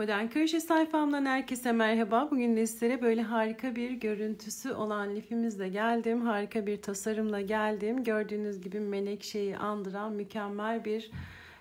Modern Köşe sayfamdan herkese merhaba. Bugün de sizlere böyle harika bir görüntüsü olan lifimizle geldim. Harika bir tasarımla geldim. Gördüğünüz gibi menekşeyi andıran mükemmel bir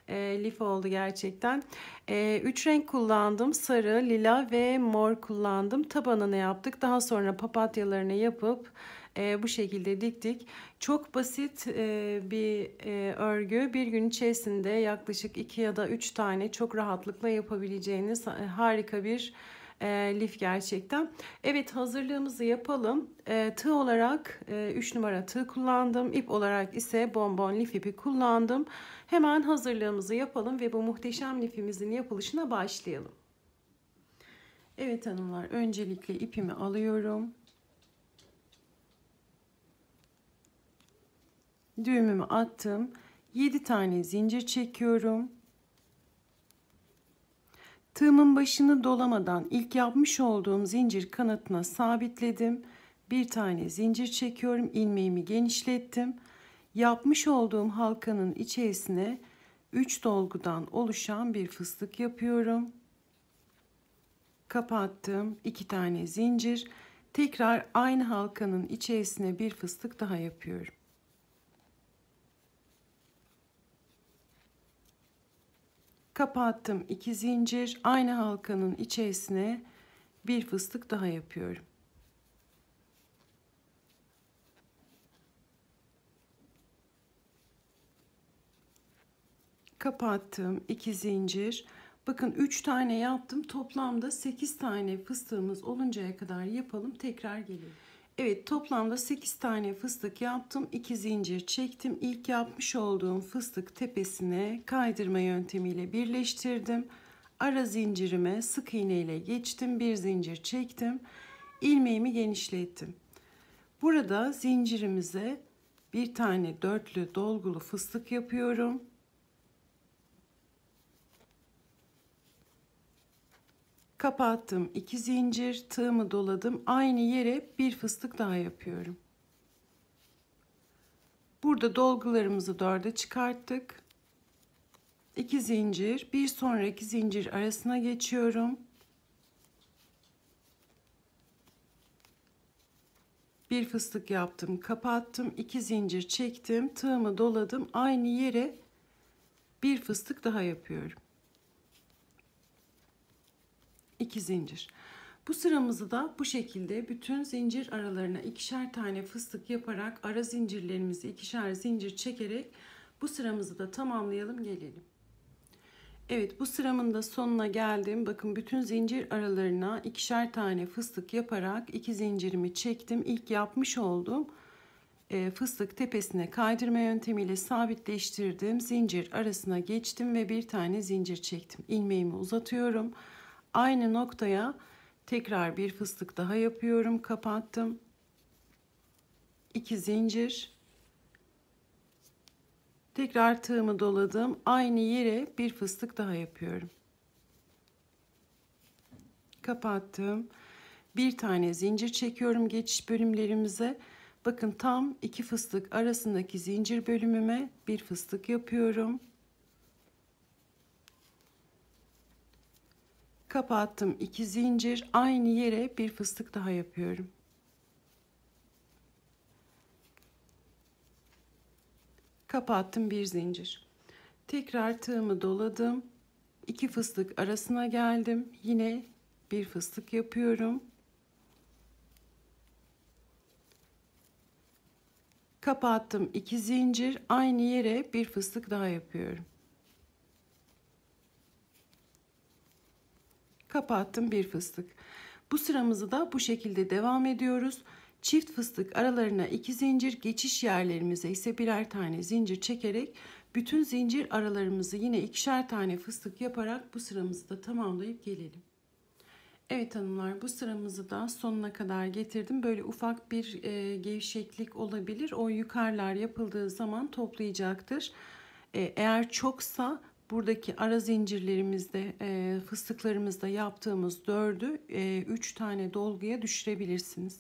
e, lif oldu gerçekten. E, üç renk kullandım. Sarı, lila ve mor kullandım. Tabanını yaptık. Daha sonra papatyalarını yapıp e, bu şekilde diktik. Çok basit e, bir e, örgü. Bir gün içerisinde yaklaşık 2 ya da 3 tane çok rahatlıkla yapabileceğiniz e, harika bir e, lif gerçekten. Evet hazırlığımızı yapalım. E, tığ olarak e, numara tığ kullandım. İp olarak ise bonbon lif ipi kullandım. Hemen hazırlığımızı yapalım ve bu muhteşem lifimizin yapılışına başlayalım. Evet hanımlar öncelikle ipimi alıyorum. düğümümü attım. 7 tane zincir çekiyorum. Tığımın başını dolamadan ilk yapmış olduğum zincir kanatına sabitledim. Bir tane zincir çekiyorum. ilmeğimi genişlettim. Yapmış olduğum halkanın içerisine 3 dolgudan oluşan bir fıstık yapıyorum. Kapattım. 2 tane zincir. Tekrar aynı halkanın içerisine bir fıstık daha yapıyorum. kapattım iki zincir aynı halkanın içerisine bir fıstık daha yapıyorum kapattım iki zincir bakın üç tane yaptım toplamda sekiz tane fıstığımız oluncaya kadar yapalım tekrar gelelim Evet toplamda 8 tane fıstık yaptım. 2 zincir çektim. İlk yapmış olduğum fıstık tepesine kaydırma yöntemiyle birleştirdim. Ara zincirime sık iğne ile geçtim. Bir zincir çektim. Ilmeğimi genişlettim. Burada zincirimize bir tane dörtlü dolgulu fıstık yapıyorum. kapattım 2 zincir tığımı doladım aynı yere bir fıstık daha yapıyorum burada dolgularımızı dörde çıkarttık 2 zincir bir sonraki zincir arasına geçiyorum bir fıstık yaptım kapattım 2 zincir çektim tığımı doladım aynı yere bir fıstık daha yapıyorum 2 zincir. Bu sıramızı da bu şekilde bütün zincir aralarına ikişer tane fıstık yaparak ara zincirlerimizi ikişer zincir çekerek bu sıramızı da tamamlayalım gelelim. Evet bu sıramın da sonuna geldim. Bakın bütün zincir aralarına ikişer tane fıstık yaparak iki zincirimi çektim. İlk yapmış olduğum e, fıstık tepesine kaydırma yöntemiyle sabitleştirdim. Zincir arasına geçtim ve bir tane zincir çektim. İlmeğimi uzatıyorum. Aynı noktaya tekrar bir fıstık daha yapıyorum. Kapattım. 2 zincir. Tekrar tığımı doladım. Aynı yere bir fıstık daha yapıyorum. Kapattım. Bir tane zincir çekiyorum geçiş bölümlerimize. Bakın tam iki fıstık arasındaki zincir bölümüme bir fıstık yapıyorum. kapattım iki zincir aynı yere bir fıstık daha yapıyorum kapattım bir zincir tekrar tığımı doladım iki fıstık arasına geldim yine bir fıstık yapıyorum kapattım iki zincir aynı yere bir fıstık daha yapıyorum kapattım bir fıstık. Bu sıramızı da bu şekilde devam ediyoruz. Çift fıstık aralarına iki zincir, geçiş yerlerimize ise birer tane zincir çekerek bütün zincir aralarımızı yine ikişer tane fıstık yaparak bu sıramızı da tamamlayıp gelelim. Evet hanımlar bu sıramızı da sonuna kadar getirdim. Böyle ufak bir e, gevşeklik olabilir. O yukarılar yapıldığı zaman toplayacaktır. E, eğer çoksa buradaki ara zincirlerimizde e, fıstıklarımızda yaptığımız dördü e, üç tane dolguya düşürebilirsiniz.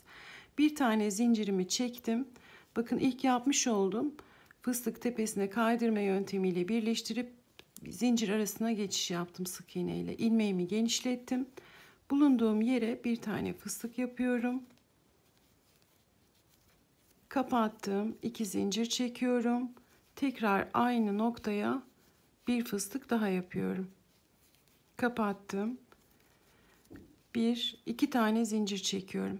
Bir tane zincirimi çektim. Bakın ilk yapmış oldum. Fıstık tepesine kaydırma yöntemiyle birleştirip zincir arasına geçiş yaptım sık iğne ile. İlmeğimi genişlettim. Bulunduğum yere bir tane fıstık yapıyorum. Kapattım. iki zincir çekiyorum. Tekrar aynı noktaya bir fıstık daha yapıyorum. Kapattım. Bir, iki tane zincir çekiyorum.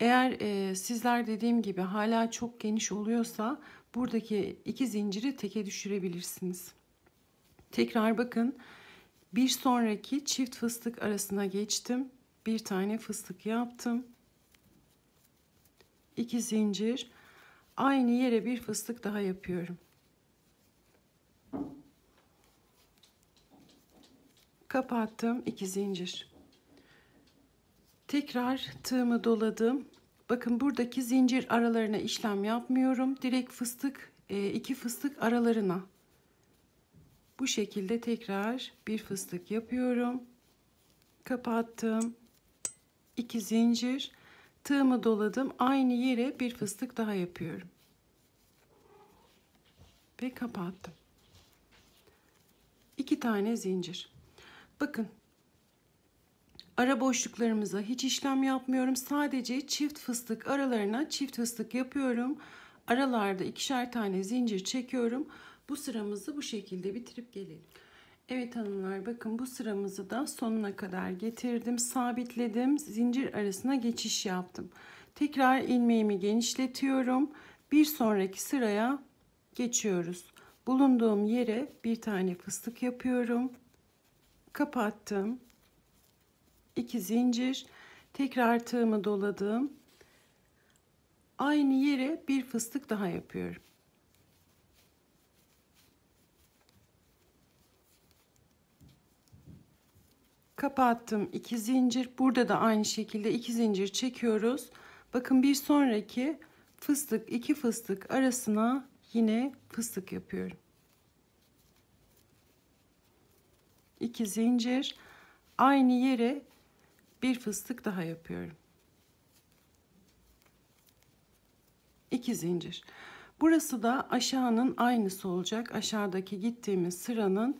Eğer e, sizler dediğim gibi hala çok geniş oluyorsa buradaki iki zinciri teke düşürebilirsiniz. Tekrar bakın. Bir sonraki çift fıstık arasına geçtim. Bir tane fıstık yaptım. İki zincir. Aynı yere bir fıstık daha yapıyorum. kapattım iki zincir tekrar tığımı doladım bakın buradaki zincir aralarına işlem yapmıyorum direkt fıstık e, iki fıstık aralarına bu şekilde tekrar bir fıstık yapıyorum kapattım iki zincir tığımı doladım aynı yere bir fıstık daha yapıyorum ve kapattım iki tane zincir Bakın. Ara boşluklarımıza hiç işlem yapmıyorum. Sadece çift fıstık aralarına çift fıstık yapıyorum. Aralarda ikişer tane zincir çekiyorum. Bu sıramızı bu şekilde bitirip gelelim. Evet hanımlar bakın bu sıramızı da sonuna kadar getirdim. Sabitledim. Zincir arasına geçiş yaptım. Tekrar ilmeğimi genişletiyorum. Bir sonraki sıraya geçiyoruz. Bulunduğum yere bir tane fıstık yapıyorum kapattım. İki zincir. Tekrar tığımı doladım. Aynı yere bir fıstık daha yapıyorum. Kapattım 2 zincir. Burada da aynı şekilde iki zincir çekiyoruz. Bakın bir sonraki fıstık iki fıstık arasına yine fıstık yapıyorum. 2 zincir aynı yere bir fıstık daha yapıyorum. 2 zincir. Burası da aşağının aynısı olacak. Aşağıdaki gittiğimiz sıranın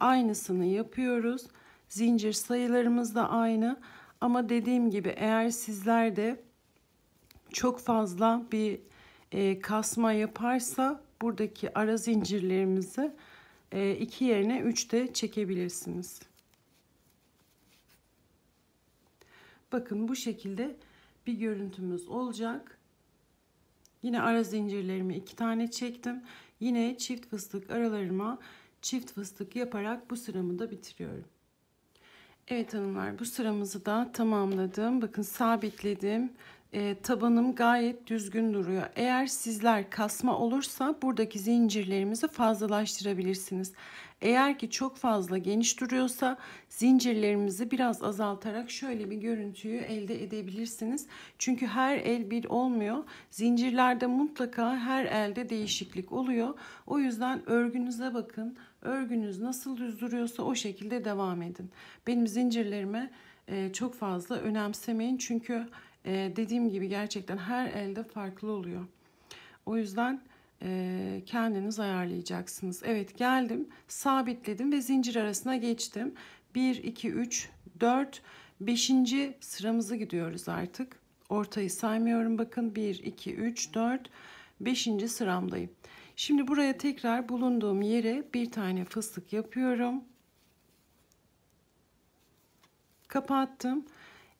aynısını yapıyoruz. Zincir sayılarımız da aynı. Ama dediğim gibi eğer sizlerde çok fazla bir e, kasma yaparsa buradaki ara zincirlerimizi 2 ee, yerine 3 de çekebilirsiniz. Bakın bu şekilde bir görüntümüz olacak. Yine ara zincirlerimi iki tane çektim. Yine çift fıstık aralarıma çift fıstık yaparak bu sıramı da bitiriyorum. Evet hanımlar bu sıramızı da tamamladım. Bakın sabitledim e, tabanım gayet düzgün duruyor. Eğer sizler kasma olursa buradaki zincirlerimizi fazlalaştırabilirsiniz. Eğer ki çok fazla geniş duruyorsa zincirlerimizi biraz azaltarak şöyle bir görüntüyü elde edebilirsiniz. Çünkü her el bir olmuyor. Zincirlerde mutlaka her elde değişiklik oluyor. O yüzden örgünüze bakın. Örgünüz nasıl düz duruyorsa o şekilde devam edin. Benim zincirlerime e, çok fazla önemsemeyin çünkü e, dediğim gibi gerçekten her elde farklı oluyor. O yüzden e, kendiniz ayarlayacaksınız. Evet geldim sabitledim ve zincir arasına geçtim. 1, 2, 3, 4, 5. sıramızı gidiyoruz artık. Ortayı saymıyorum bakın 1, 2, 3, 4, 5. sıramdayım. Şimdi buraya tekrar bulunduğum yere bir tane fıstık yapıyorum. Kapattım.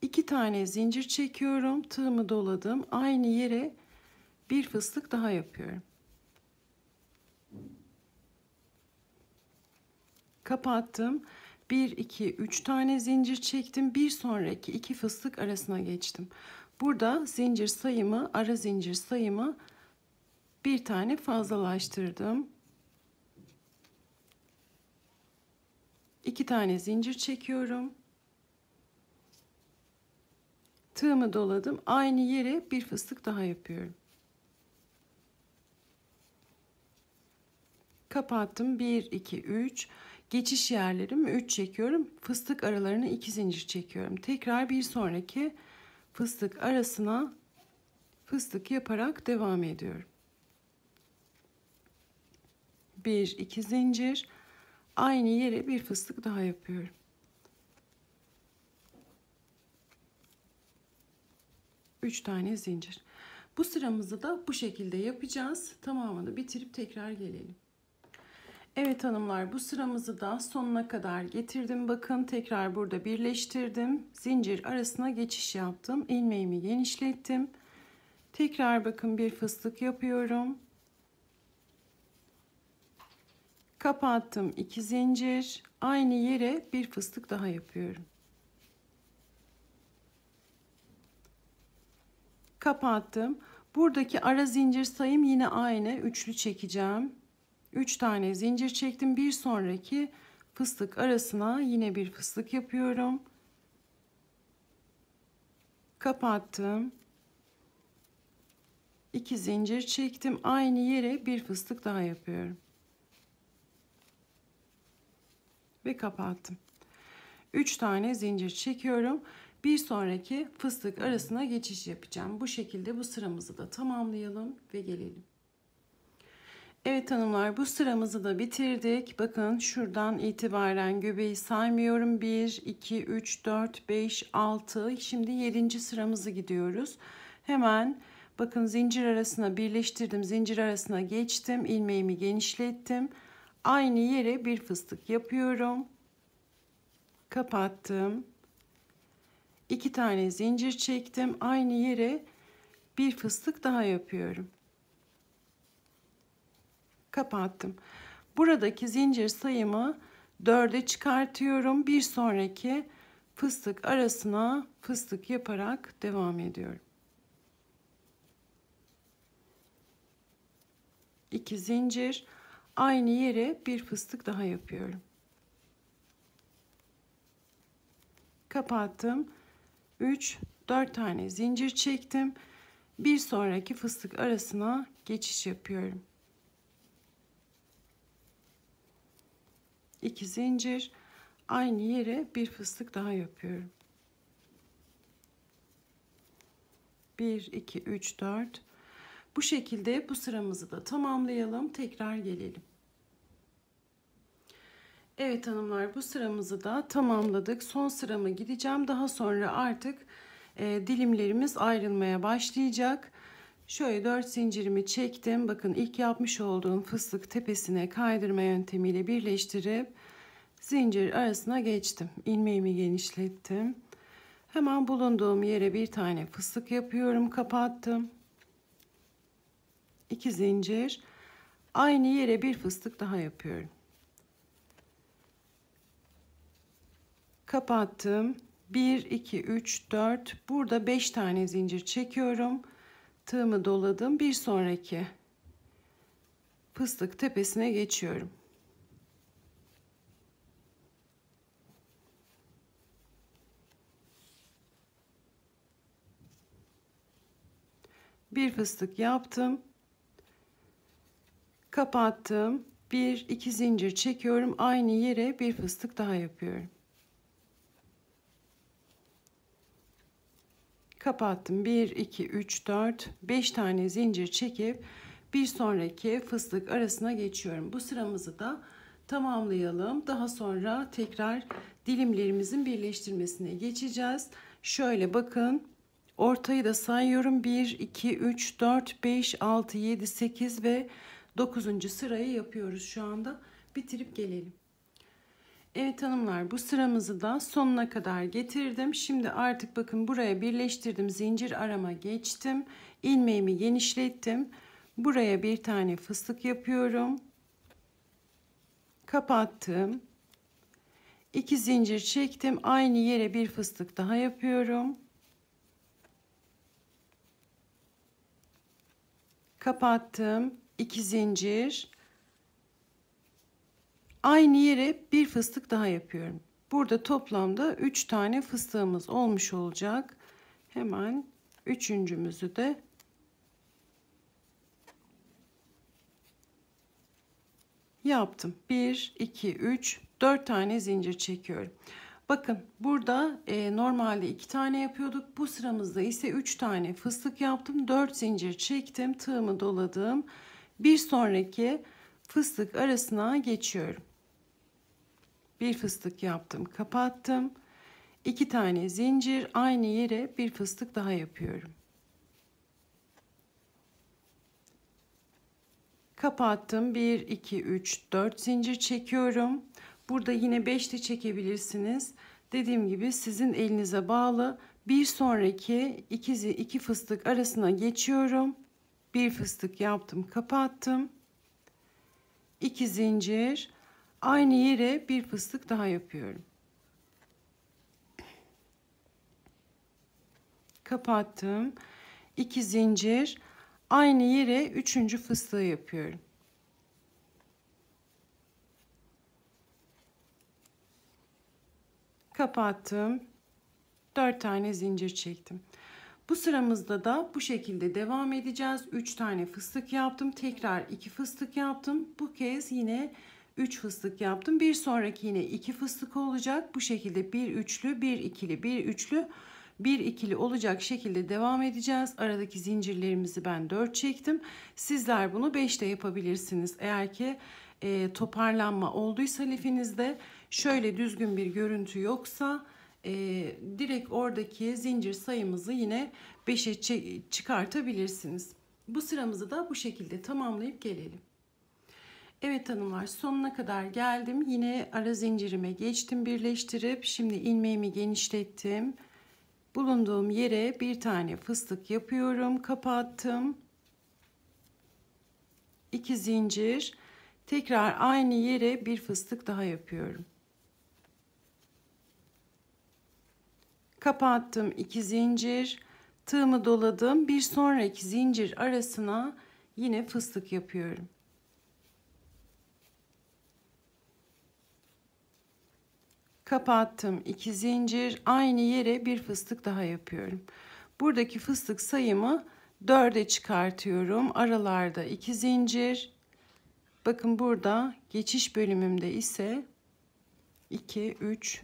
2 tane zincir çekiyorum. Tığımı doladım. Aynı yere bir fıstık daha yapıyorum. Kapattım. 1 2 3 tane zincir çektim. Bir sonraki iki fıstık arasına geçtim. Burada zincir sayımı, ara zincir sayımı bir tane fazlalaştırdım. İki tane zincir çekiyorum tığımı doladım. Aynı yere bir fıstık daha yapıyorum. Kapattım. 1, 2, 3. Geçiş yerlerim 3 çekiyorum. Fıstık aralarına 2 zincir çekiyorum. Tekrar bir sonraki fıstık arasına fıstık yaparak devam ediyorum. 1, 2 zincir. Aynı yere bir fıstık daha yapıyorum. 3 tane zincir. Bu sıramızı da bu şekilde yapacağız. Tamamını bitirip tekrar gelelim. Evet hanımlar bu sıramızı da sonuna kadar getirdim. Bakın tekrar burada birleştirdim. Zincir arasına geçiş yaptım. İlmeğimi genişlettim. Tekrar bakın bir fıstık yapıyorum. Kapattım iki zincir. Aynı yere bir fıstık daha yapıyorum. kapattım. Buradaki ara zincir sayım yine aynı. Üçlü çekeceğim. Üç tane zincir çektim. Bir sonraki fıstık arasına yine bir fıstık yapıyorum. Kapattım. İki zincir çektim. Aynı yere bir fıstık daha yapıyorum. Ve kapattım. Üç tane zincir çekiyorum bir sonraki fıstık arasına geçiş yapacağım. Bu şekilde bu sıramızı da tamamlayalım ve gelelim. Evet hanımlar bu sıramızı da bitirdik. Bakın şuradan itibaren göbeği saymıyorum. 1, 2, 3, 4, 5, 6. Şimdi 7. sıramızı gidiyoruz. Hemen bakın zincir arasına birleştirdim. Zincir arasına geçtim. ilmeğimi genişlettim. Aynı yere bir fıstık yapıyorum. Kapattım. 2 tane zincir çektim. Aynı yere bir fıstık daha yapıyorum. Kapattım. Buradaki zincir sayımı 4'e çıkartıyorum. Bir sonraki fıstık arasına fıstık yaparak devam ediyorum. 2 zincir aynı yere bir fıstık daha yapıyorum. Kapattım. 3, 4 tane zincir çektim. Bir sonraki fıstık arasına geçiş yapıyorum. 2 zincir aynı yere bir fıstık daha yapıyorum. 1 2 3 4 bu şekilde bu sıramızı da tamamlayalım tekrar gelelim Evet hanımlar bu sıramızı da tamamladık. Son sırama gideceğim. Daha sonra artık e, dilimlerimiz ayrılmaya başlayacak. Şöyle 4 zincirimi çektim. Bakın ilk yapmış olduğum fıstık tepesine kaydırma yöntemiyle birleştirip zincir arasına geçtim. İlmeğimi genişlettim. Hemen bulunduğum yere bir tane fıstık yapıyorum. Kapattım. 2 zincir. Aynı yere bir fıstık daha yapıyorum. kapattım. 1, 2, 3, 4. Burada 5 tane zincir çekiyorum. Tığımı doladım. Bir sonraki fıstık tepesine geçiyorum. Bir fıstık yaptım. Kapattım. Bir, iki zincir çekiyorum. Aynı yere bir fıstık daha yapıyorum. kapattım. 1, 2, 3, 4, 5 tane zincir çekip bir sonraki fıstık arasına geçiyorum. Bu sıramızı da tamamlayalım. Daha sonra tekrar dilimlerimizin birleştirmesine geçeceğiz. Şöyle bakın. Ortayı da sayıyorum. 1, 2, 3, 4, 5, 6, 7, 8 ve 9. sırayı yapıyoruz şu anda. Bitirip gelelim. Evet hanımlar bu sıramızı da sonuna kadar getirdim. Şimdi artık bakın buraya birleştirdim. Zincir arama geçtim. ilmeğimi genişlettim. Buraya bir tane fıstık yapıyorum. Kapattım. 2 zincir çektim. Aynı yere bir fıstık daha yapıyorum. Kapattım. 2 zincir Aynı yere bir fıstık daha yapıyorum. Burada toplamda 3 tane fıstığımız olmuş olacak. Hemen üçüncümüzü de yaptım. 1, 2, 3, 4 tane zincir çekiyorum. Bakın burada e, normalde 2 tane yapıyorduk. Bu sıramızda ise 3 tane fıstık yaptım. 4 zincir çektim. Tığımı doladım. Bir sonraki fıstık arasına geçiyorum bir fıstık yaptım kapattım. 2 tane zincir aynı yere bir fıstık daha yapıyorum. Kapattım 1 2 3 4 zincir çekiyorum. Burada yine 5 de çekebilirsiniz. Dediğim gibi sizin elinize bağlı. Bir sonraki ikizi iki fıstık arasına geçiyorum. Bir fıstık yaptım kapattım. 2 zincir aynı yere bir fıstık daha yapıyorum. Kapattım. İki zincir. Aynı yere üçüncü fıstığı yapıyorum. Kapattım. Dört tane zincir çektim. Bu sıramızda da bu şekilde devam edeceğiz. Üç tane fıstık yaptım. Tekrar iki fıstık yaptım. Bu kez yine 3 fıstık yaptım. Bir sonraki yine 2 fıstık olacak. Bu şekilde bir üçlü, bir ikili, bir üçlü, bir ikili olacak şekilde devam edeceğiz. Aradaki zincirlerimizi ben 4 çektim. Sizler bunu 5 de yapabilirsiniz. Eğer ki e, toparlanma olduysa lifinizde şöyle düzgün bir görüntü yoksa e, direkt oradaki zincir sayımızı yine 5'e çıkartabilirsiniz. Bu sıramızı da bu şekilde tamamlayıp gelelim. Evet hanımlar sonuna kadar geldim. Yine ara zincirime geçtim birleştirip şimdi ilmeğimi genişlettim. Bulunduğum yere bir tane fıstık yapıyorum. Kapattım. 2 zincir. Tekrar aynı yere bir fıstık daha yapıyorum. Kapattım iki zincir. Tığımı doladım. Bir sonraki zincir arasına yine fıstık yapıyorum. kapattım 2 zincir aynı yere bir fıstık daha yapıyorum buradaki fıstık sayımı dörde çıkartıyorum aralarda iki zincir bakın burada geçiş bölümümde ise 2 3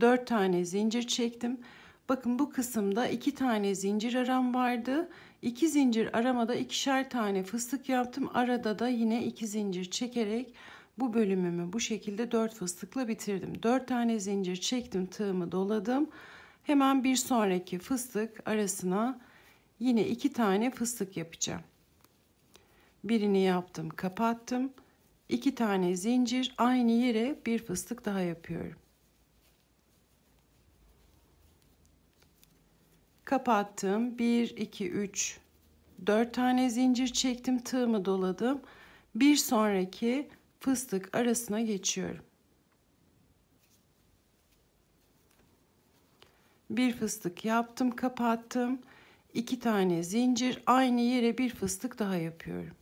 4 tane zincir çektim bakın bu kısımda iki tane zincir aram vardı 2 zincir aramada ikişer tane fıstık yaptım arada da yine iki zincir çekerek bu bölümümü bu şekilde dört fıstıkla bitirdim. Dört tane zincir çektim, tığımı doladım. Hemen bir sonraki fıstık arasına yine iki tane fıstık yapacağım. Birini yaptım, kapattım. İki tane zincir aynı yere bir fıstık daha yapıyorum. Kapattım. 1 2 3 4 tane zincir çektim, tığımı doladım. Bir sonraki fıstık arasına geçiyorum. Bir fıstık yaptım, kapattım. İki tane zincir, aynı yere bir fıstık daha yapıyorum.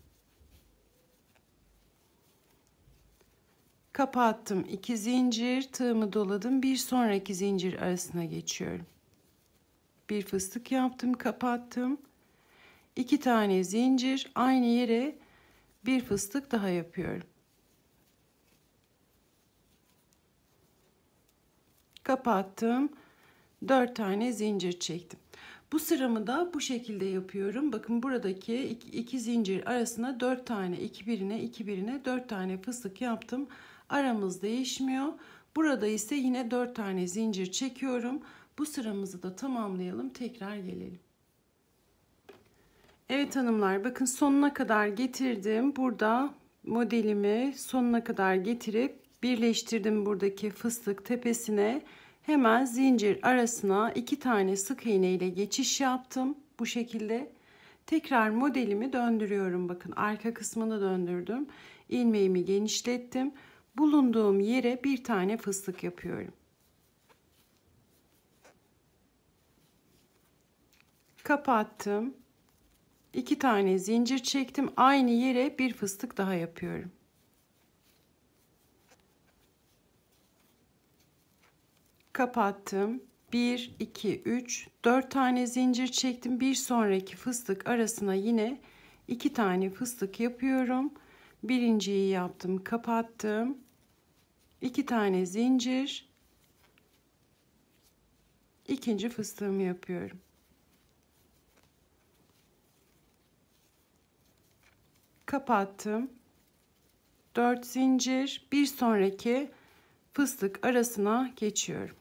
Kapattım iki zincir, tığımı doladım. Bir sonraki zincir arasına geçiyorum. Bir fıstık yaptım, kapattım. İki tane zincir, aynı yere bir fıstık daha yapıyorum. kapattım 4 tane zincir çektim bu sıramı da bu şekilde yapıyorum bakın buradaki iki, zincir arasına 4 tane 2 birine 2 birine 4 tane fıstık yaptım aramız değişmiyor burada ise yine 4 tane zincir çekiyorum bu sıramızı da tamamlayalım tekrar gelelim Evet hanımlar bakın sonuna kadar getirdim burada modelimi sonuna kadar getirip birleştirdim buradaki fıstık tepesine. Hemen zincir arasına iki tane sık iğne ile geçiş yaptım. Bu şekilde tekrar modelimi döndürüyorum. Bakın arka kısmını döndürdüm. Ilmeğimi genişlettim. Bulunduğum yere bir tane fıstık yapıyorum. Kapattım. iki tane zincir çektim. Aynı yere bir fıstık daha yapıyorum. kapattım. 1, 2, 3, 4 tane zincir çektim. Bir sonraki fıstık arasına yine 2 tane fıstık yapıyorum. Birinciyi yaptım, kapattım. 2 tane zincir. İkinci fıstığımı yapıyorum. Kapattım. 4 zincir. Bir sonraki fıstık arasına geçiyorum.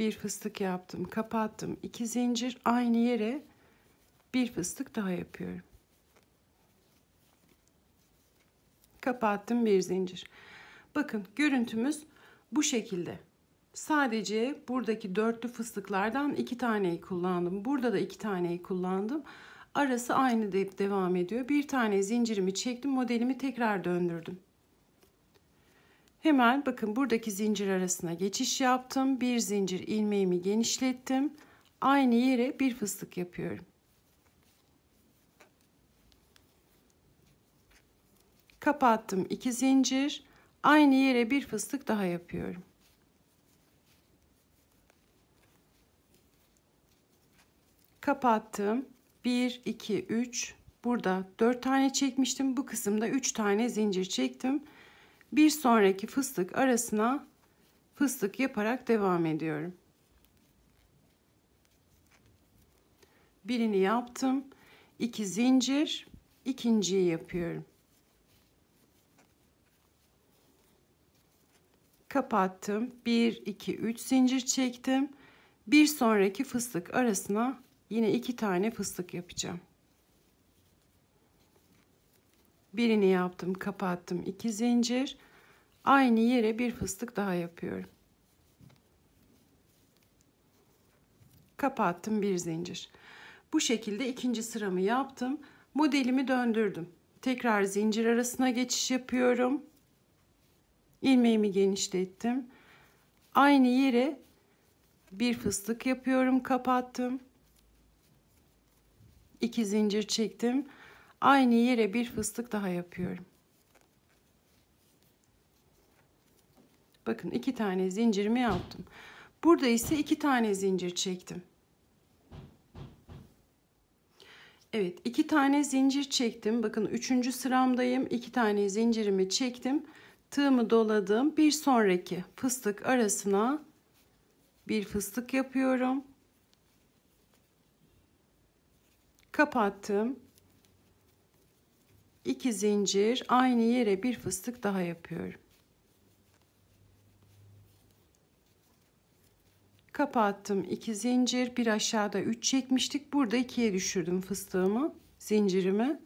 bir fıstık yaptım kapattım İki zincir aynı yere bir fıstık daha yapıyorum kapattım bir zincir bakın görüntümüz bu şekilde sadece buradaki dörtlü fıstıklardan iki taneyi kullandım burada da iki taneyi kullandım arası aynı deyip devam ediyor bir tane zincirimi çektim modelimi tekrar döndürdüm Hemen bakın buradaki zincir arasına geçiş yaptım. Bir zincir ilmeğimi genişlettim. Aynı yere bir fıstık yapıyorum. Kapattım iki zincir. Aynı yere bir fıstık daha yapıyorum. Kapattım. 1, 2, 3. Burada 4 tane çekmiştim. Bu kısımda 3 tane zincir çektim bir sonraki fıstık arasına fıstık yaparak devam ediyorum. Birini yaptım. 2 zincir, ikinciyi yapıyorum. Kapattım. bir iki üç zincir çektim. Bir sonraki fıstık arasına yine iki tane fıstık yapacağım birini yaptım kapattım İki zincir aynı yere bir fıstık daha yapıyorum kapattım bir zincir bu şekilde ikinci sıramı yaptım modelimi döndürdüm tekrar zincir arasına geçiş yapıyorum ilmeğimi genişlettim aynı yere bir fıstık yapıyorum kapattım İki zincir çektim aynı yere bir fıstık daha yapıyorum. Bakın iki tane zincirimi yaptım. Burada ise iki tane zincir çektim. Evet iki tane zincir çektim. Bakın üçüncü sıramdayım. İki tane zincirimi çektim. Tığımı doladım. Bir sonraki fıstık arasına bir fıstık yapıyorum. Kapattım. 2 zincir aynı yere bir fıstık daha yapıyorum. Kapattım 2 zincir bir aşağıda 3 çekmiştik. Burada 2'ye düşürdüm fıstığımı zincirimi.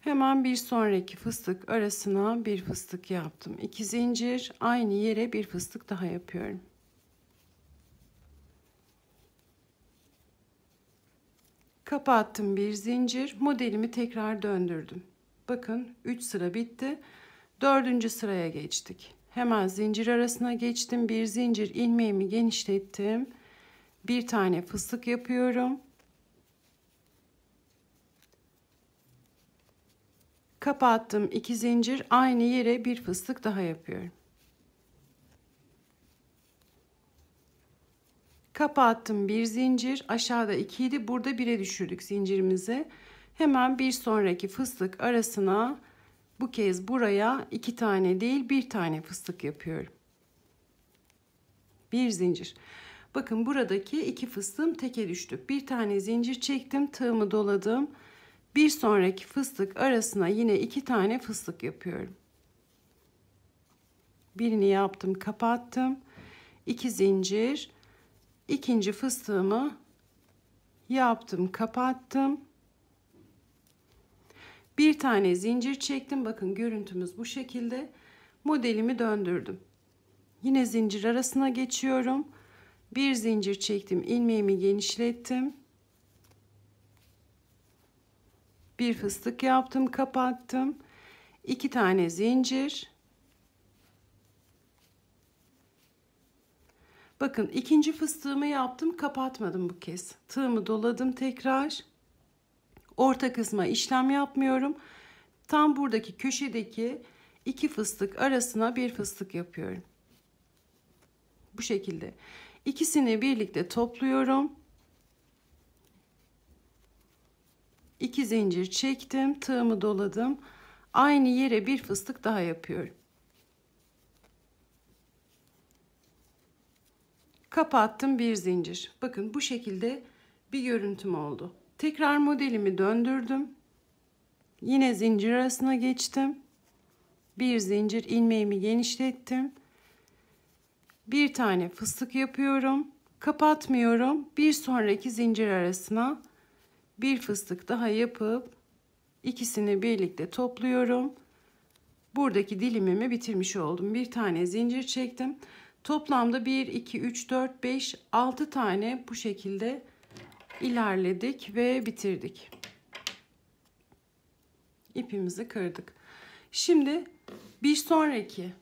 Hemen bir sonraki fıstık arasına bir fıstık yaptım. 2 zincir aynı yere bir fıstık daha yapıyorum. Kapattım bir zincir. Modelimi tekrar döndürdüm. Bakın 3 sıra bitti. 4. sıraya geçtik. Hemen zincir arasına geçtim. Bir zincir ilmeğimi genişlettim. Bir tane fıstık yapıyorum. Kapattım iki zincir aynı yere bir fıstık daha yapıyorum. Kapattım bir zincir. Aşağıda 2 idi. Burada bir'e düşürdük zincirimizi. Hemen bir sonraki fıstık arasına bu kez buraya iki tane değil bir tane fıstık yapıyorum. Bir zincir. Bakın buradaki iki fıstığım teke düştü. Bir tane zincir çektim. Tığımı doladım. Bir sonraki fıstık arasına yine iki tane fıstık yapıyorum. Birini yaptım kapattım. iki zincir ikinci fıstığımı yaptım kapattım bir tane zincir çektim bakın görüntümüz bu şekilde modelimi döndürdüm yine zincir arasına geçiyorum bir zincir çektim ilmeğimi genişlettim bir fıstık yaptım kapattım İki tane zincir Bakın ikinci fıstığımı yaptım kapatmadım bu kez. Tığımı doladım tekrar. Orta kısma işlem yapmıyorum. Tam buradaki köşedeki iki fıstık arasına bir fıstık yapıyorum. Bu şekilde. İkisini birlikte topluyorum. İki zincir çektim. Tığımı doladım. Aynı yere bir fıstık daha yapıyorum. kapattım bir zincir. Bakın bu şekilde bir görüntüm oldu. Tekrar modelimi döndürdüm. Yine zincir arasına geçtim. Bir zincir ilmeğimi genişlettim. Bir tane fıstık yapıyorum. Kapatmıyorum. Bir sonraki zincir arasına bir fıstık daha yapıp ikisini birlikte topluyorum. Buradaki dilimimi bitirmiş oldum. Bir tane zincir çektim. Toplamda 1, 2, 3, 4, 5, 6 tane bu şekilde ilerledik ve bitirdik. İpimizi kırdık. Şimdi bir sonraki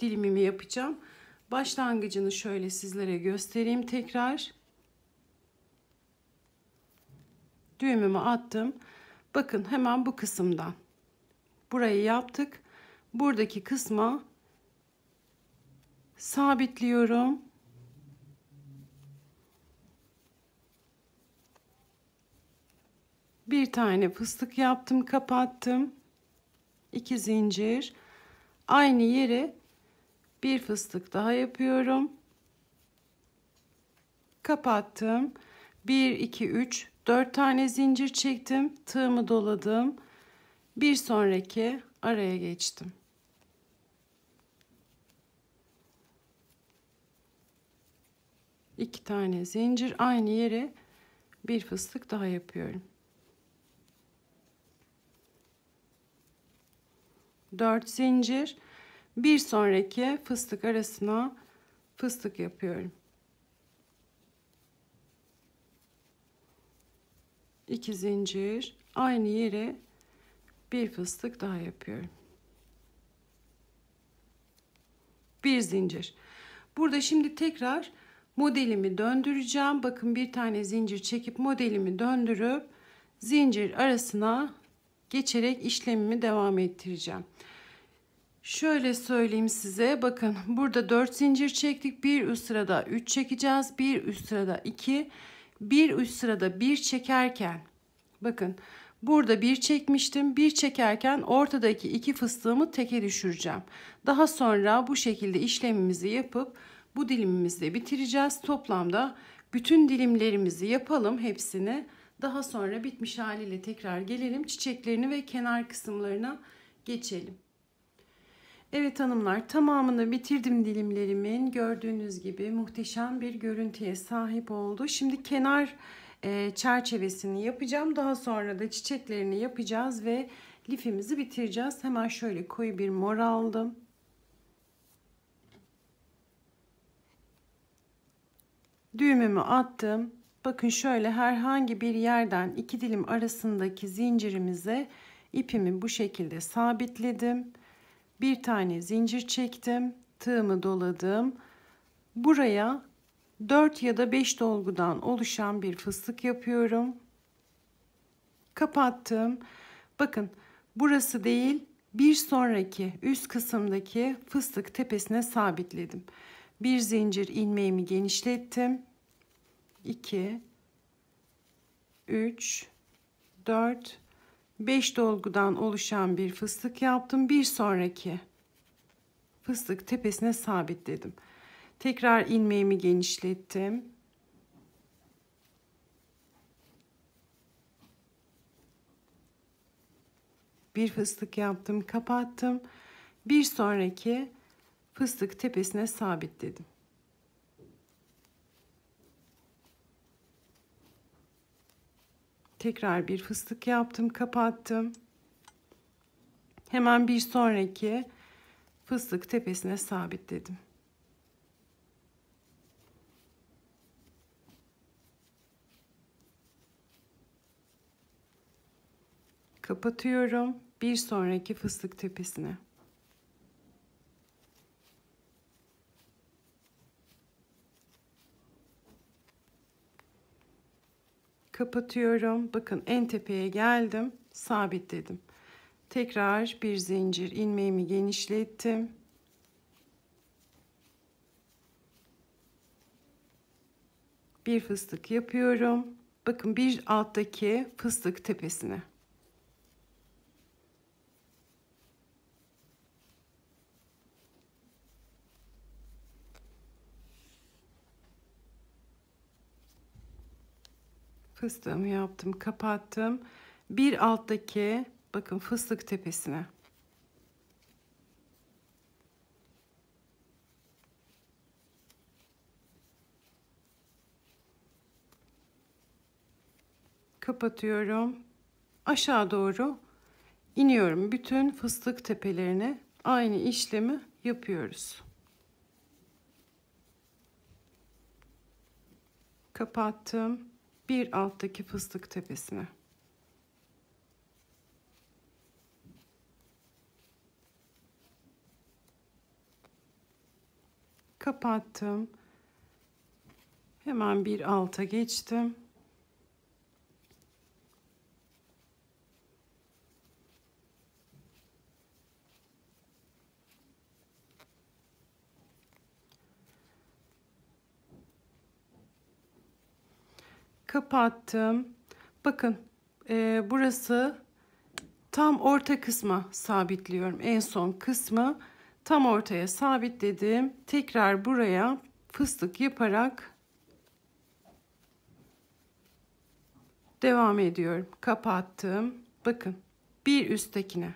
dilimimi yapacağım. Başlangıcını şöyle sizlere göstereyim tekrar. Düğümümü attım. Bakın hemen bu kısımdan. Burayı yaptık. Buradaki kısma sabitliyorum. Bir tane fıstık yaptım, kapattım. İki zincir. Aynı yere bir fıstık daha yapıyorum. Kapattım. 1 2 3 4 tane zincir çektim. Tığımı doladım. Bir sonraki araya geçtim. iki tane zincir aynı yere bir fıstık daha yapıyorum. 4 zincir bir sonraki fıstık arasına fıstık yapıyorum. 2 zincir aynı yere bir fıstık daha yapıyorum. Bir zincir. Burada şimdi tekrar modelimi döndüreceğim. Bakın bir tane zincir çekip modelimi döndürüp zincir arasına geçerek işlemimi devam ettireceğim. Şöyle söyleyeyim size bakın burada 4 zincir çektik. Bir üst sırada 3 çekeceğiz. Bir üst sırada 2. Bir üst sırada 1 çekerken bakın burada 1 çekmiştim. 1 çekerken ortadaki 2 fıstığımı teke düşüreceğim. Daha sonra bu şekilde işlemimizi yapıp bu dilimimizde bitireceğiz. Toplamda bütün dilimlerimizi yapalım hepsini. Daha sonra bitmiş haliyle tekrar gelelim. Çiçeklerini ve kenar kısımlarına geçelim. Evet hanımlar tamamını bitirdim dilimlerimin. Gördüğünüz gibi muhteşem bir görüntüye sahip oldu. Şimdi kenar e, çerçevesini yapacağım. Daha sonra da çiçeklerini yapacağız ve lifimizi bitireceğiz. Hemen şöyle koyu bir mor aldım. Düğümümü attım. Bakın şöyle herhangi bir yerden iki dilim arasındaki zincirimize ipimi bu şekilde sabitledim. Bir tane zincir çektim. Tığımı doladım. Buraya 4 ya da 5 dolgudan oluşan bir fıstık yapıyorum. Kapattım. Bakın burası değil bir sonraki üst kısımdaki fıstık tepesine sabitledim bir zincir ilmeğimi genişlettim 2 3 4 5 dolgudan oluşan bir fıstık yaptım bir sonraki fıstık tepesine sabitledim tekrar ilmeğimi genişlettim bir fıstık yaptım kapattım bir sonraki fıstık tepesine sabit dedim. Tekrar bir fıstık yaptım, kapattım. Hemen bir sonraki fıstık tepesine sabit dedim. Kapatıyorum. Bir sonraki fıstık tepesine. kapatıyorum. Bakın en tepeye geldim. Sabitledim. Tekrar bir zincir ilmeğimi genişlettim. Bir fıstık yapıyorum. Bakın bir alttaki fıstık tepesine. kıstığımı yaptım kapattım bir alttaki bakın fıstık tepesine kapatıyorum aşağı doğru iniyorum bütün fıstık tepelerine aynı işlemi yapıyoruz kapattım bir alttaki fıstık tepesine. Kapattım. Hemen bir alta geçtim. kapattım. Bakın e, burası tam orta kısma sabitliyorum. En son kısmı tam ortaya sabitledim. Tekrar buraya fıstık yaparak devam ediyorum. Kapattım. Bakın bir üsttekine.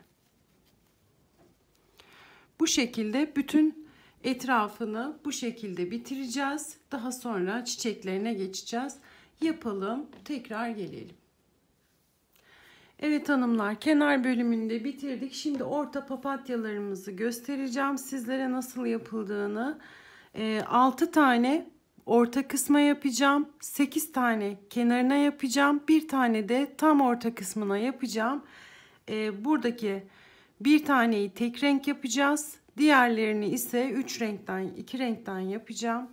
Bu şekilde bütün etrafını bu şekilde bitireceğiz. Daha sonra çiçeklerine geçeceğiz yapalım. Tekrar gelelim. Evet hanımlar kenar bölümünde bitirdik. Şimdi orta papatyalarımızı göstereceğim sizlere nasıl yapıldığını. 6 ee, tane orta kısma yapacağım. 8 tane kenarına yapacağım. Bir tane de tam orta kısmına yapacağım. Ee, buradaki bir taneyi tek renk yapacağız. Diğerlerini ise 3 renkten 2 renkten yapacağım.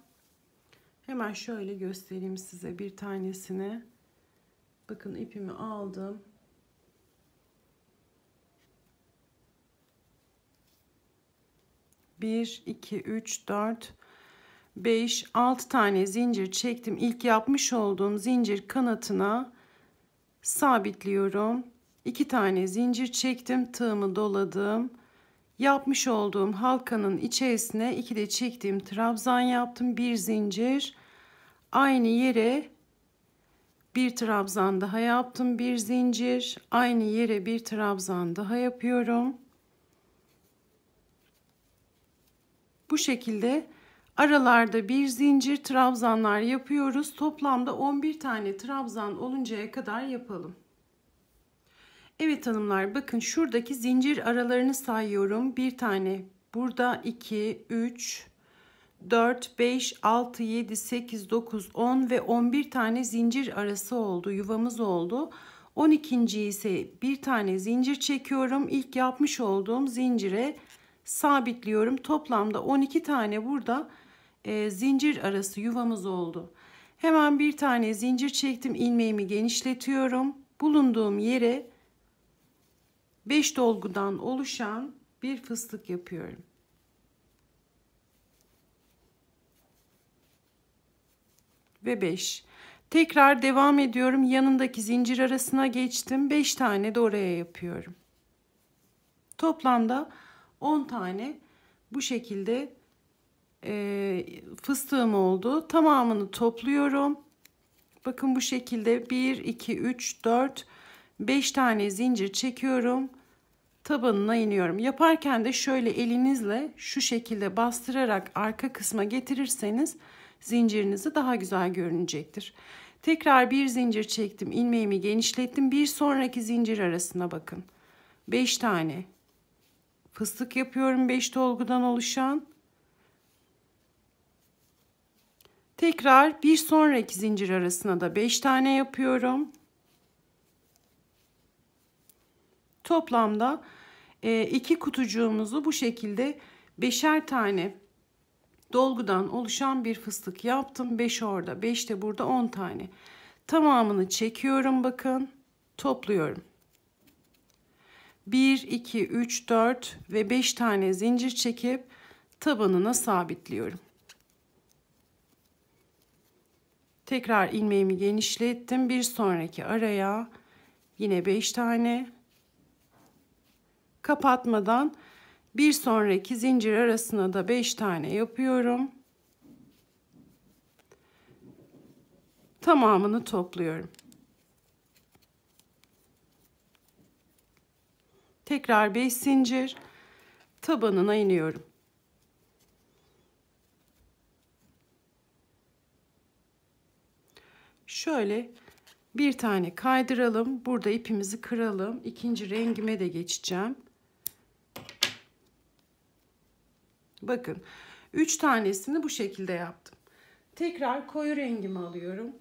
Hemen şöyle göstereyim size bir tanesini. Bakın ipimi aldım. Bir, iki, üç, dört, beş, altı tane zincir çektim. İlk yapmış olduğum zincir kanatına sabitliyorum. İki tane zincir çektim. Tığımı doladım yapmış olduğum halkanın içerisine iki de çektiğim trabzan yaptım. Bir zincir aynı yere bir trabzan daha yaptım. Bir zincir aynı yere bir trabzan daha yapıyorum. Bu şekilde aralarda bir zincir trabzanlar yapıyoruz. Toplamda 11 tane trabzan oluncaya kadar yapalım. Evet hanımlar bakın şuradaki zincir aralarını sayıyorum. Bir tane burada 2, 3, 4, 5, 6, 7, 8, 9, 10 ve 11 tane zincir arası oldu. Yuvamız oldu. 12. ise bir tane zincir çekiyorum. İlk yapmış olduğum zincire sabitliyorum. Toplamda 12 tane burada e, zincir arası yuvamız oldu. Hemen bir tane zincir çektim. ilmeğimi genişletiyorum. Bulunduğum yere 5 dolgudan oluşan bir fıstık yapıyorum. Ve 5. Tekrar devam ediyorum. Yanındaki zincir arasına geçtim. 5 tane de oraya yapıyorum. Toplamda 10 tane bu şekilde e, fıstığım oldu. Tamamını topluyorum. Bakın bu şekilde 1, 2, 3, 4, 5 tane zincir çekiyorum tabanına iniyorum. Yaparken de şöyle elinizle şu şekilde bastırarak arka kısma getirirseniz zincirinizi daha güzel görünecektir. Tekrar bir zincir çektim. ilmeğimi genişlettim. Bir sonraki zincir arasına bakın. 5 tane fıstık yapıyorum 5 dolgudan oluşan. Tekrar bir sonraki zincir arasına da 5 tane yapıyorum. Toplamda e, iki kutucuğumuzu bu şekilde beşer tane dolgudan oluşan bir fıstık yaptım. Beş orada, beş de burada on tane. Tamamını çekiyorum bakın. Topluyorum. 1, 2, 3, 4 ve 5 tane zincir çekip tabanına sabitliyorum. Tekrar ilmeğimi genişlettim. Bir sonraki araya yine 5 tane kapatmadan bir sonraki zincir arasına da 5 tane yapıyorum. Tamamını topluyorum. Tekrar 5 zincir tabanına iniyorum. Şöyle bir tane kaydıralım. Burada ipimizi kıralım. İkinci rengime de geçeceğim. Bakın 3 tanesini bu şekilde yaptım. Tekrar koyu rengimi alıyorum.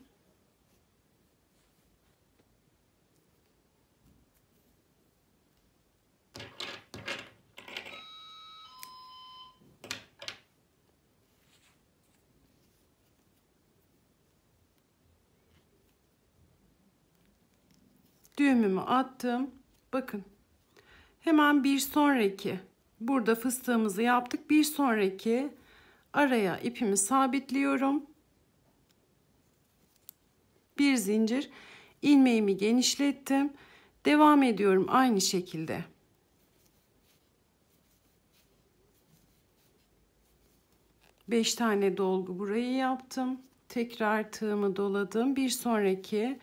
düğümümü attım. Bakın hemen bir sonraki burada fıstığımızı yaptık. Bir sonraki araya ipimi sabitliyorum. Bir zincir ilmeğimi genişlettim. Devam ediyorum aynı şekilde. Beş tane dolgu burayı yaptım. Tekrar tığımı doladım. Bir sonraki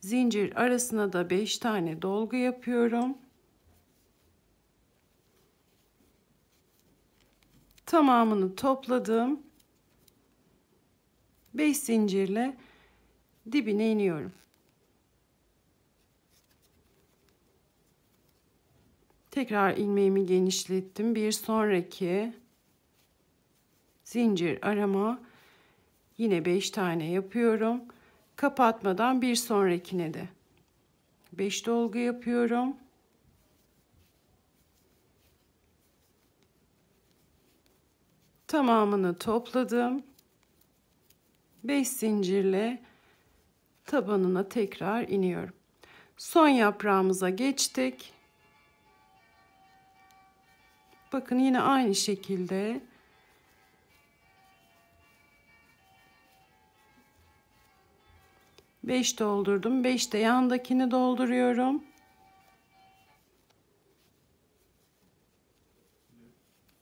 zincir arasına da beş tane dolgu yapıyorum. tamamını topladım. 5 zincirle dibine iniyorum. Tekrar ilmeğimi genişlettim. Bir sonraki zincir arama yine 5 tane yapıyorum. Kapatmadan bir sonrakine de 5 dolgu yapıyorum. tamamını topladım. 5 zincirle tabanına tekrar iniyorum. Son yaprağımıza geçtik. Bakın yine aynı şekilde beş doldurdum. Beş de yandakini dolduruyorum.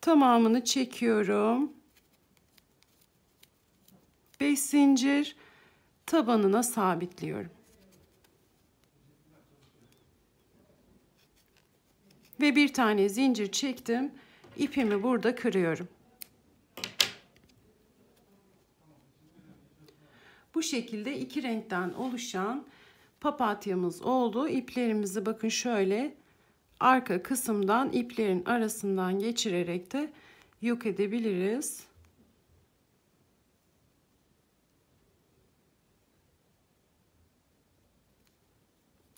tamamını çekiyorum. 5 zincir tabanına sabitliyorum. Ve bir tane zincir çektim. İpimi burada kırıyorum. Bu şekilde iki renkten oluşan papatyamız oldu. İplerimizi bakın şöyle arka kısımdan iplerin arasından geçirerek de yok edebiliriz.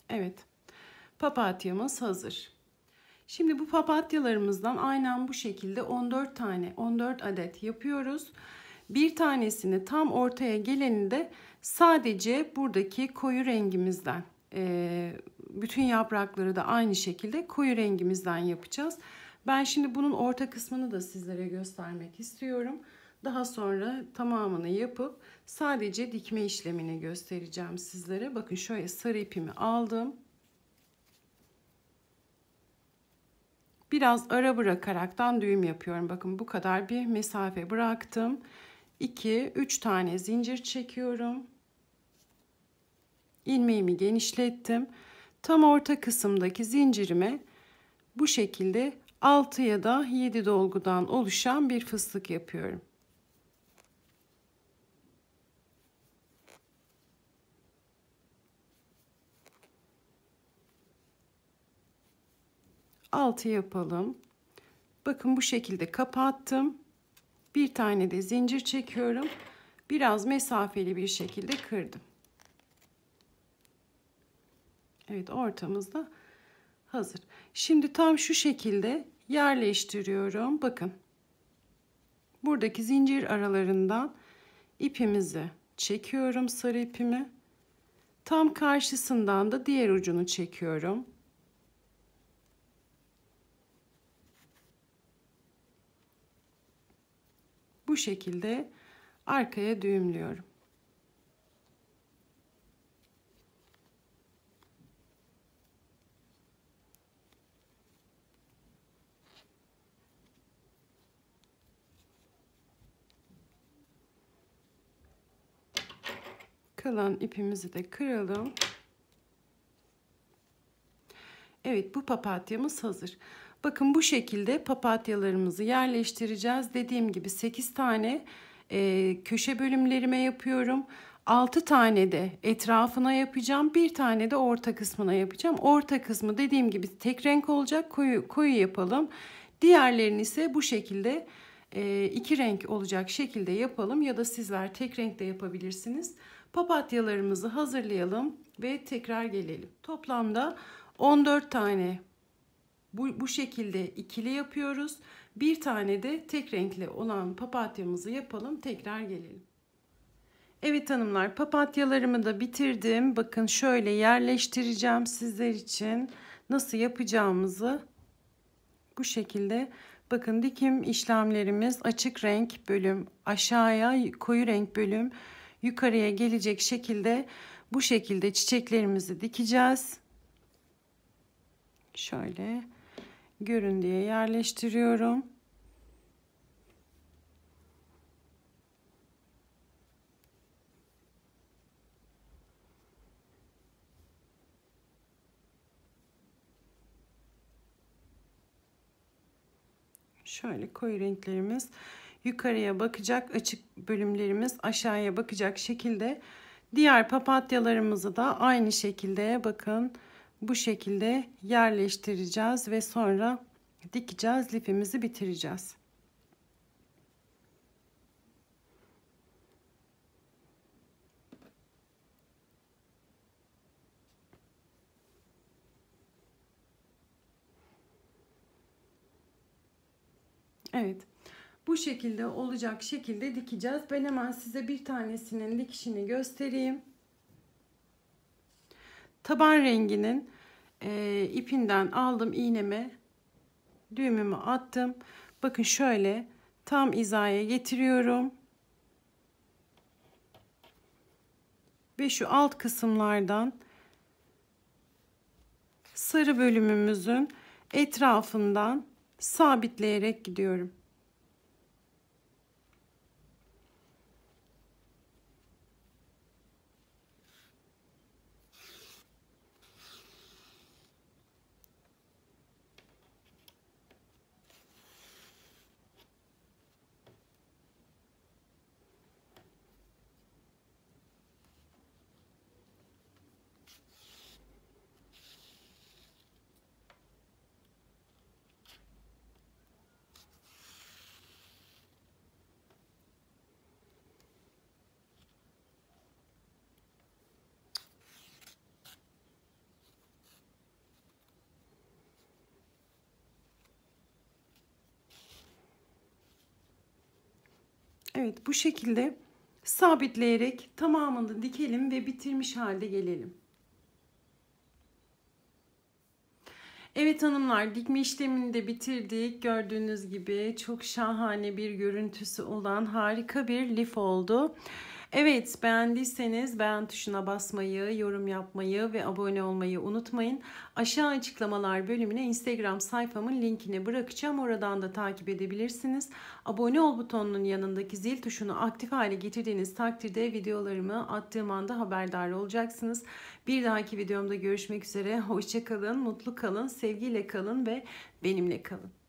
Evet. Papatyamız hazır. Şimdi bu papatyalarımızdan aynen bu şekilde 14 tane 14 adet yapıyoruz. Bir tanesini tam ortaya geleni de sadece buradaki koyu rengimizden e, bütün yaprakları da aynı şekilde koyu rengimizden yapacağız. Ben şimdi bunun orta kısmını da sizlere göstermek istiyorum. Daha sonra tamamını yapıp sadece dikme işlemini göstereceğim sizlere. Bakın şöyle sarı ipimi aldım. Biraz ara bırakaraktan düğüm yapıyorum. Bakın bu kadar bir mesafe bıraktım. 2 3 tane zincir çekiyorum. Ilmeğimi genişlettim tam orta kısımdaki zincirime bu şekilde 6 ya da 7 dolgudan oluşan bir fıstık yapıyorum. Altı yapalım. Bakın bu şekilde kapattım. Bir tane de zincir çekiyorum. Biraz mesafeli bir şekilde kırdım. Evet ortamız da hazır. Şimdi tam şu şekilde yerleştiriyorum. Bakın buradaki zincir aralarından ipimizi çekiyorum sarı ipimi. Tam karşısından da diğer ucunu çekiyorum. Bu şekilde arkaya düğümlüyorum. kalan ipimizi de kıralım. Evet bu papatyamız hazır. Bakın bu şekilde papatyalarımızı yerleştireceğiz. Dediğim gibi 8 tane e, köşe bölümlerime yapıyorum. 6 tane de etrafına yapacağım. Bir tane de orta kısmına yapacağım. Orta kısmı dediğim gibi tek renk olacak. Koyu, koyu yapalım. Diğerlerini ise bu şekilde e, iki renk olacak şekilde yapalım. Ya da sizler tek renk de yapabilirsiniz. Papatyalarımızı hazırlayalım ve tekrar gelelim. Toplamda 14 tane bu, bu şekilde ikili yapıyoruz. Bir tane de tek renkli olan papatyamızı yapalım. Tekrar gelelim. Evet hanımlar papatyalarımı da bitirdim. Bakın şöyle yerleştireceğim sizler için. Nasıl yapacağımızı bu şekilde. Bakın dikim işlemlerimiz açık renk bölüm aşağıya koyu renk bölüm yukarıya gelecek şekilde bu şekilde çiçeklerimizi dikeceğiz. Şöyle görün diye yerleştiriyorum. Şöyle koyu renklerimiz yukarıya bakacak açık bölümlerimiz aşağıya bakacak şekilde diğer papatyalarımızı da aynı şekilde bakın bu şekilde yerleştireceğiz ve sonra dikeceğiz lifimizi bitireceğiz. Evet bu şekilde olacak şekilde dikeceğiz. Ben hemen size bir tanesinin dikişini göstereyim. Taban renginin e, ipinden aldım iğnemi, düğümümü attım. Bakın şöyle tam izaya getiriyorum. Ve şu alt kısımlardan sarı bölümümüzün etrafından sabitleyerek gidiyorum. Evet bu şekilde sabitleyerek tamamını dikelim ve bitirmiş halde gelelim. Evet hanımlar dikme işlemini de bitirdik. Gördüğünüz gibi çok şahane bir görüntüsü olan harika bir lif oldu. Evet beğendiyseniz beğen tuşuna basmayı, yorum yapmayı ve abone olmayı unutmayın. Aşağı açıklamalar bölümüne Instagram sayfamın linkini bırakacağım. Oradan da takip edebilirsiniz. Abone ol butonunun yanındaki zil tuşunu aktif hale getirdiğiniz takdirde videolarımı attığım anda haberdar olacaksınız. Bir dahaki videomda görüşmek üzere. Hoşçakalın, mutlu kalın, sevgiyle kalın ve benimle kalın.